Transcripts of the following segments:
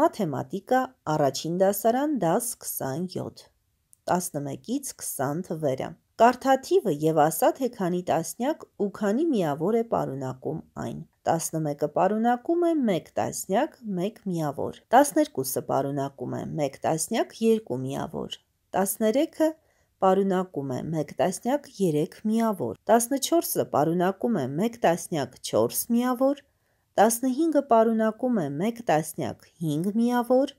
Մաթեմատիկա առաջին դասարան դաս 27 11-ից 20 թվերը Կարթաթիվը եւ ասատ է քանի տասնյակ ու քանի միավոր է պարունակում այն 11-ը պարունակում է 1 տասնյակ 1 միավոր 12-ը պարունակում է 1 տասնյակ 2 միավոր 13-ը պարունակում է 1 տասնյակ 3 միավոր, 14-ը պարունակում է 1 տասնյակ 4 միավոր, 15-ը պարունակում է 1 տասնյակ 5 միավոր,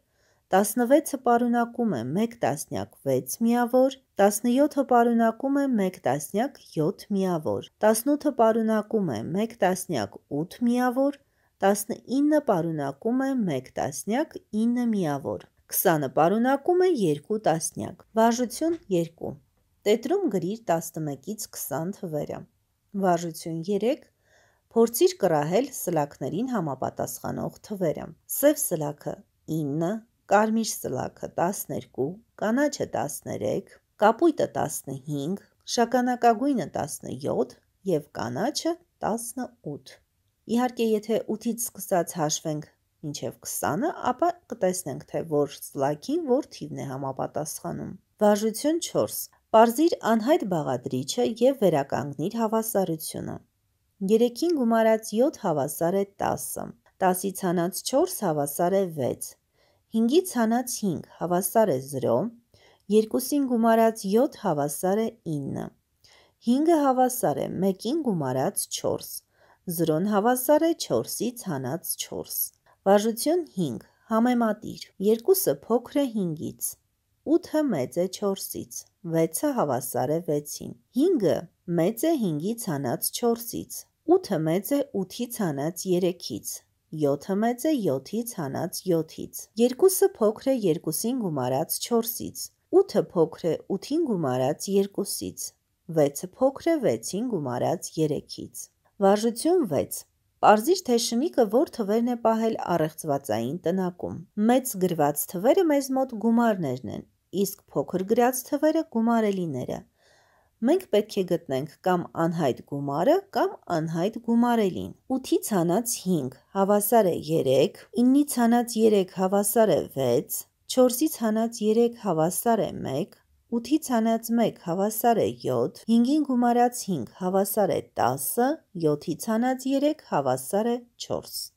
16-ը պարունակում է 1 տասնյակ 6 միավոր, 17-ը պարունակում է 1 տասնյակ 7 միավոր, 18-ը պարունակում է 1 տասնյակ 8 միավոր, 19-ը պարունակում է 1 տասնյակ 9 միավոր, 20-ը պարունակում է 2 տասնյակ։ Վարժություն 2։ Տետրում գրիր 11-ից 20 թվերը։ Վարժություն 3 Փորձիր կրահել սլաքներին համապատասխանող թվերը։ Սև սլաքը 9, կարմիր սլաքը 12, կանաչը 13, կապույտը 15, շագանակագույնը 17 և կանաչը 18։ Իհարկե, եթե 8-ից սկսած հաշվենք մինչև 20-ը, ապա կտեսնենք, թե որ սլաքին որ թիվն է համապատասխանում։ Վարժություն 4. Պարզիր անհայտ բաղադրիչը եւ վերականգնիր հավասարությունը։ 3-ին գումարած 7 հավասար է 10, 10-ից հանած 4 հավասար է 6, 5-ից հանած 5 հավասար է 0, 2-ին գումարած 7 հավասար է 9, 5-ը հավասար է 1-ին գումարած 4, 0-ն հավասար է 4-ից հանած 4։ Վաժություն 5, համեմատիր, 2-ը փոքր է 5-ից, 8-ը մեծ է 4-ից, 6-ը հավասար է 6-ին, 5-ը մեծ է 5-ից հանած 4-ից, 8-ը մեծ է 8-ից հանած 3-ից, 7-ը մեծ է 7-ից հանած 7-ից, 2-ը փոքր է 2-ին գումարած 4-ից, 8-ը փոքր է 8-ին գումարած 2-ից, 6-ը փոքր է 6-ին գումարած 3-ից։ Վարժություն 6 Պարզիր թե շնիկը որ թվերն է պահել առեղծվածային տնակում։ Մեծ գրված թվերը մեզ մոտ գումարներն են, իսկ փոքր գրած թվերը գումարելիները մենք պետք է գտնենք կամ անհայտ գումարը կամ անհայտ գումարելին։ 8-ից հանած 5 հավասար է 3, 9-ից հանած 3 հավասար է 6, 4-ից հանած 3 հավասար է 1, 8-ից հանած 1 հավասար է 7, 5-ին գումարած 5 հավասար է 10, 7-ից հանած 3 հավասար է 4։